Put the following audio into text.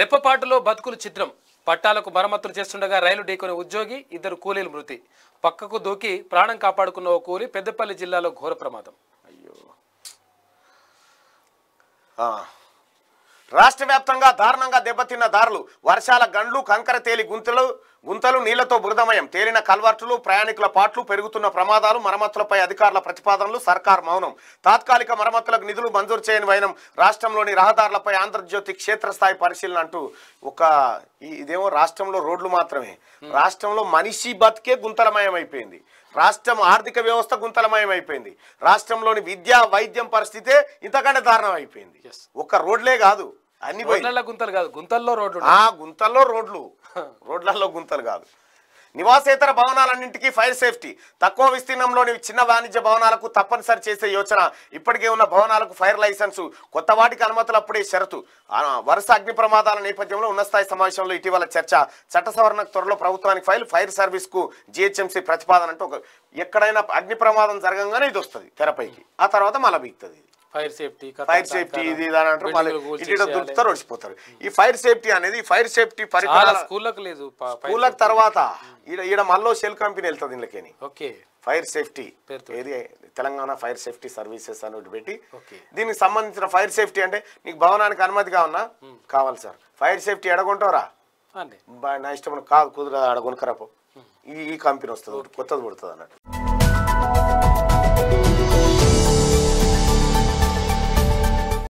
రెప్పపాటులో బతుకులు చిత్రం పట్టాలకు మరమ్మతులు చేస్తుండగా రైలు ఢీకొని ఉద్యోగి ఇద్దరు కూలీలు మృతి పక్కకు దూకి ప్రాణం కాపాడుకున్న ఓ కూలి పెద్దపల్లి జిల్లాలో ఘోర ప్రమాదం అయ్యో రాష్ట్ర వ్యాప్తంగా దారుణంగా దెబ్బతిన్న దారులు వర్షాల గండ్లు కంకర తేలి గుంతలు గుంతలు నీళ్లతో బురదమయం తేలిన కల్వర్టులు ప్రయాణికుల పాట్లు పెరుగుతున్న ప్రమాదాలు మరమ్మతులపై అధికారుల ప్రతిపాదనలు సర్కార్ మౌనం తాత్కాలిక మరమ్మతులకు నిధులు మంజూరు చేయని వైనం రాష్ట్రంలోని రహదారులపై ఆంధ్రజ్యోతి క్షేత్రస్థాయి పరిశీలన అంటూ ఒక ఇదేమో రాష్ట్రంలో రోడ్లు మాత్రమే రాష్ట్రంలో మనిషి బతికే గుంతలమయం అయిపోయింది రాష్ట్రం ఆర్థిక వ్యవస్థ గుంతలమయం అయిపోయింది రాష్ట్రంలోని విద్యా వైద్యం పరిస్థితే ఇంతకంటే దారుణం అయిపోయింది ఒక రోడ్లే కాదు అన్ని గుంతలు కాదు గుంతల్లో రోడ్లు ఆ గుంతల్లో రోడ్లు రోడ్లలో గుంతలు కాదు నివాసేతర భవనాలన్నింటికీ ఫైర్ సేఫ్టీ తక్కువ విస్తీర్ణంలోని చిన్న వాణిజ్య భవనాలకు తప్పనిసరి చేసే యోచన ఇప్పటికే ఉన్న భవనాలకు ఫైర్ లైసెన్సు కొత్త వాటికి అనుమతులు అప్పుడే షరతు వరుస అగ్ని ప్రమాదాల నేపథ్యంలో ఉన్నతస్థాయి సమావేశంలో ఇటీవల చర్చ చట్ట సవరణకు త్వరలో ప్రభుత్వానికి ఫైల్ ఫైర్ సర్వీస్కు జిహెచ్ఎంసీ ప్రతిపాదన అంటే ఒక ఎక్కడైనా అగ్ని ప్రమాదం జరగంగానే ఇది వస్తుంది తెరపైకి ఆ తర్వాత మళ్ళీ ఫైర్ సేఫ్టీ ఇది అంటారు ఈ ఫైర్ సేఫ్టీ అనేది ఫైర్ సేఫ్టీ పరికరాలు స్కూళ్ళకి లేదు స్కూళ్ళకి తర్వాత ఈడ ఈడ మళ్ళీ సెల్ కంపెనీ వెళ్తుంది ఓకే ఫైర్ సేఫ్టీ ఏది తెలంగాణ ఫైర్ సేఫ్టీ సర్వీసెస్ అని ఒకటి పెట్టి దీనికి సంబంధించిన ఫైర్ సేఫ్టీ అంటే నీకు భవనానికి అనుమతి కావన్నా కావాలి సార్ ఫైర్ సేఫ్టీ ఎడగొంటారా నా ఇష్టం కాదు కుదరదు అడగొనకరాపో ఈ కంపెనీ వస్తుంది కొత్తది పడుతుంది అన్నట్టు